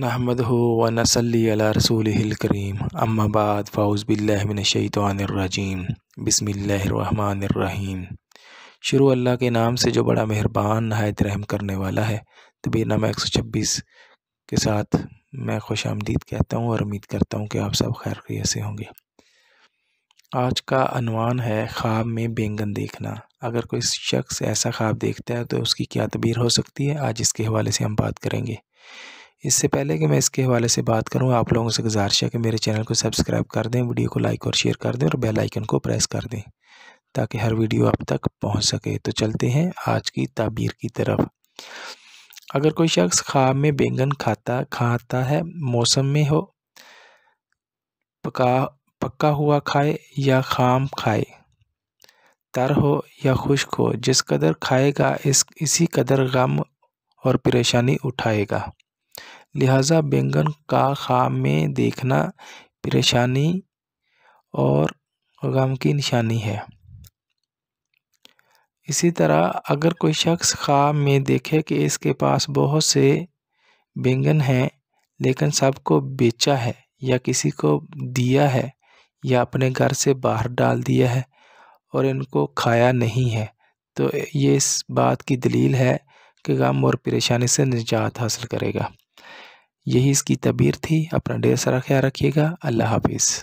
नहमद हो व नसली रसूल करीम अम्माबाद फ़ाउज़बिल्लिनशैतरजीम बसमीम शुरू अल्लाह के नाम से जो बड़ा मेहरबान नहायत रहम करने वाला है तबीरनामा एक सौ छब्बीस के साथ मैं खुश आमदीद कहता हूँ और उम्मीद करता हूँ कि आप सब खैर खैर से होंगे आज का अनवान है ख्वाब में बेंगन देखना अगर कोई शख्स ऐसा ख्वाब देखता है तो उसकी क्या तबीर हो सकती है आज इसके हवाले से हम बात करेंगे इससे पहले कि मैं इसके हवाले से बात करूँ आप लोगों से गुजारिश है कि मेरे चैनल को सब्सक्राइब कर दें वीडियो को लाइक और शेयर कर दें और बेल आइकन को प्रेस कर दें ताकि हर वीडियो आप तक पहुँच सके तो चलते हैं आज की ताबीर की तरफ अगर कोई शख्स ख्वाब में बैंगन खाता खाता है मौसम में हो पका पक्का हुआ खाए या खाम खाए तर हो या खुश्क हो जिस कदर खाएगा इस इसी कदर गम और परेशानी उठाएगा लिहाजा बैंगन का खाम में देखना परेशानी और गम की निशानी है इसी तरह अगर कोई शख्स ख्वाब में देखे कि इसके पास बहुत से बैंगन हैं लेकिन सबको बेचा है या किसी को दिया है या अपने घर से बाहर डाल दिया है और इनको खाया नहीं है तो ये इस बात की दलील है कि गम और परेशानी से निजात हासिल करेगा यही इसकी तबीर थी अपना ढेर सारा ख्याल रखिएगा अल्लाह हाफिज़